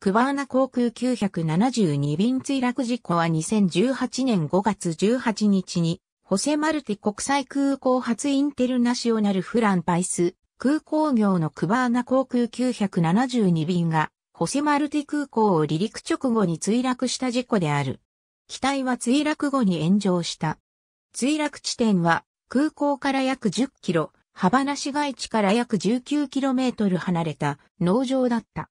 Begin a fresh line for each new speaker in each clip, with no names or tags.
クバーナ航空972便墜落事故は2018年5月18日に、ホセマルテ国際空港発インテルナショナルフランパイス空港業のクバーナ航空972便が、ホセマルテ空港を離陸直後に墜落した事故である。機体は墜落後に炎上した。墜落地点は空港から約10キロ、幅なし街地から約19キロメートル離れた農場だった。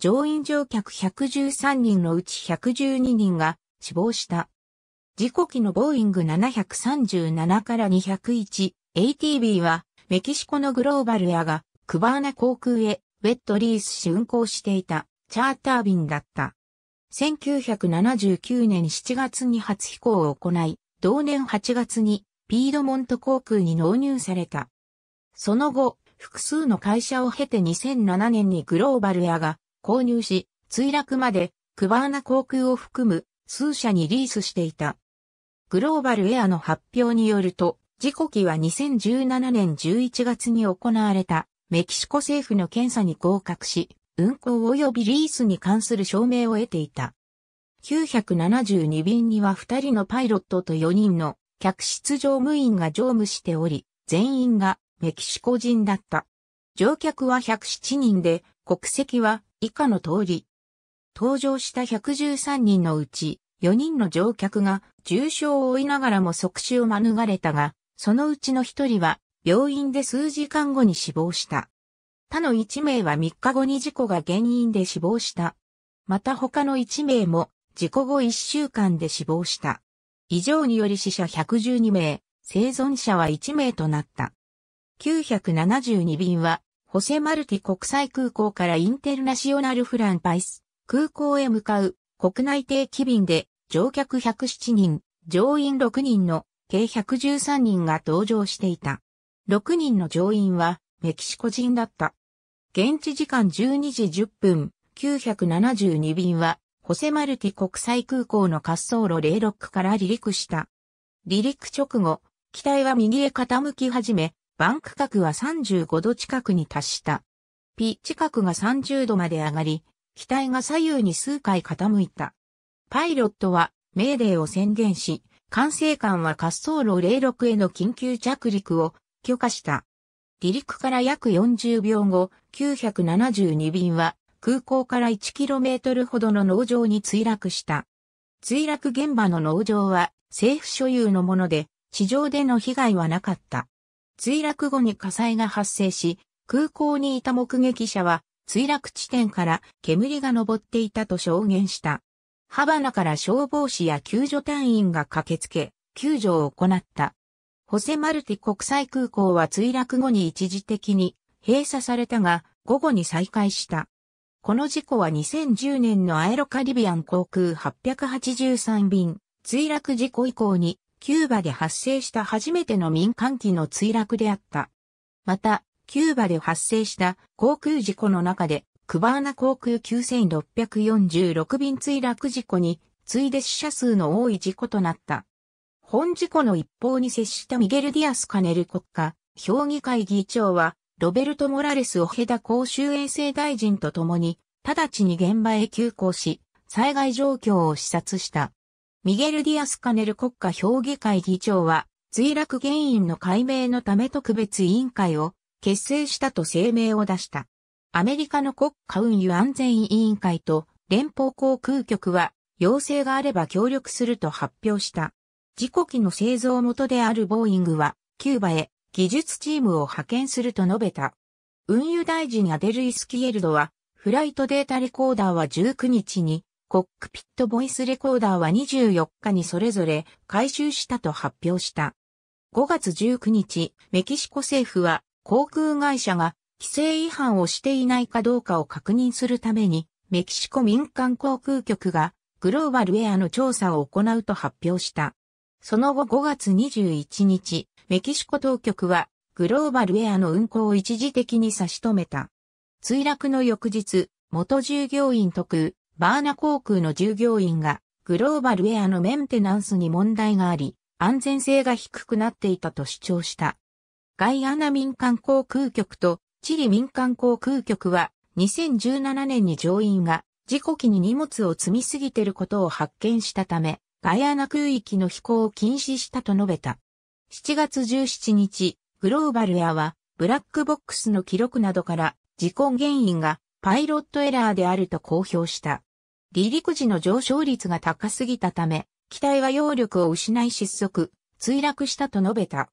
乗員乗客113人のうち112人が死亡した。事故機のボーイング737から201 ATB はメキシコのグローバルアがクバーナ航空へウェットリースし運航していたチャーター便だった。1979年7月に初飛行を行い、同年8月にピードモント航空に納入された。その後、複数の会社を経て2007年にグローバルアが購入し、墜落までクバーナ航空を含む数社にリースしていた。グローバルエアの発表によると、事故機は2017年11月に行われたメキシコ政府の検査に合格し、運航及びリースに関する証明を得ていた。972便には2人のパイロットと4人の客室乗務員が乗務しており、全員がメキシコ人だった。乗客は107人で、国籍は以下の通り。搭乗した113人のうち、4人の乗客が重傷を負いながらも即死を免れたが、そのうちの1人は病院で数時間後に死亡した。他の1名は3日後に事故が原因で死亡した。また他の1名も事故後1週間で死亡した。以上により死者112名、生存者は1名となった。972便はホセマルティ国際空港からインテルナシオナルフランパイス空港へ向かう国内定期便で乗客107人、乗員6人の計113人が搭乗していた。6人の乗員はメキシコ人だった。現地時間12時10分、972便はホセマルティ国際空港の滑走路06から離陸した。離陸直後、機体は右へ傾き始め、バンク角は35度近くに達した。ピッチ角が30度まで上がり、機体が左右に数回傾いた。パイロットは命令を宣言し、管制官は滑走路06への緊急着陸を許可した。離陸から約40秒後、972便は空港から 1km ほどの農場に墜落した。墜落現場の農場は政府所有のもので、地上での被害はなかった。墜落後に火災が発生し、空港にいた目撃者は、墜落地点から煙が昇っていたと証言した。ハバナから消防士や救助隊員が駆けつけ、救助を行った。ホセマルティ国際空港は墜落後に一時的に閉鎖されたが、午後に再開した。この事故は2010年のアエロカリビアン航空883便、墜落事故以降にキューバで発生した初めての民間機の墜落であった。また、キューバで発生した航空事故の中で、クバーナ航空9646便墜落事故に、ついで死者数の多い事故となった。本事故の一方に接したミゲル・ディアス・カネル国家、評議会議長は、ロベルト・モラレス・オヘダ公衆衛生大臣と共に、直ちに現場へ急行し、災害状況を視察した。ミゲル・ディアス・カネル国家評議会議長は、墜落原因の解明のため特別委員会を結成したと声明を出した。アメリカの国家運輸安全委員会と連邦航空局は要請があれば協力すると発表した。事故機の製造元であるボーイングはキューバへ技術チームを派遣すると述べた。運輸大臣アデルイスキエルドはフライトデータレコーダーは19日にコックピットボイスレコーダーは24日にそれぞれ回収したと発表した。5月19日、メキシコ政府は航空会社が規制違反をしていないかどうかを確認するために、メキシコ民間航空局がグローバルウェアの調査を行うと発表した。その後5月21日、メキシコ当局はグローバルウェアの運航を一時的に差し止めた。墜落の翌日、元従業員特バーナ航空の従業員がグローバルウェアのメンテナンスに問題があり、安全性が低くなっていたと主張した。ガイアナ民間航空局とチリ民間航空局は2017年に乗員が事故機に荷物を積みすぎてることを発見したため、ガイアナ空域の飛行を禁止したと述べた。7月17日、グローバルエアはブラックボックスの記録などから事故原因がパイロットエラーであると公表した。離陸時の上昇率が高すぎたため、機体は揚力を失い失速、墜落したと述べた。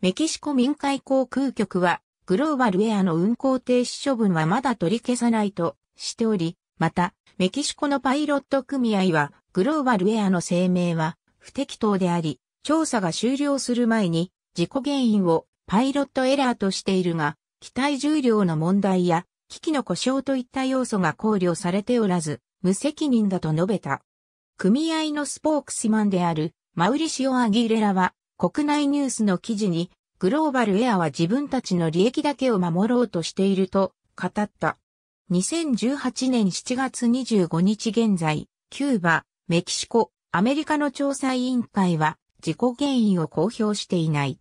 メキシコ民海航空局は、グローバルウェアの運航停止処分はまだ取り消さないとしており、また、メキシコのパイロット組合は、グローバルウェアの声明は不適当であり、調査が終了する前に、事故原因をパイロットエラーとしているが、機体重量の問題や、機器の故障といった要素が考慮されておらず、無責任だと述べた。組合のスポークスマンであるマウリシオ・アギレラは国内ニュースの記事にグローバルエアは自分たちの利益だけを守ろうとしていると語った。2018年7月25日現在、キューバ、メキシコ、アメリカの調査委員会は事故原因を公表していない。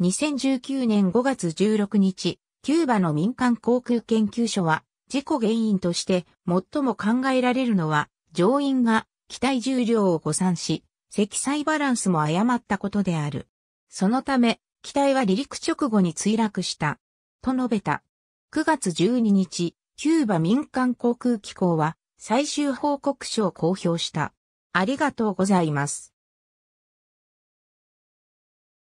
2019年5月16日、キューバの民間航空研究所は事故原因として最も考えられるのは、乗員が機体重量を誤算し、積載バランスも誤ったことである。そのため、機体は離陸直後に墜落した。と述べた。9月12日、キューバ民間航空機構は最終報告書を公表した。ありがとうございます。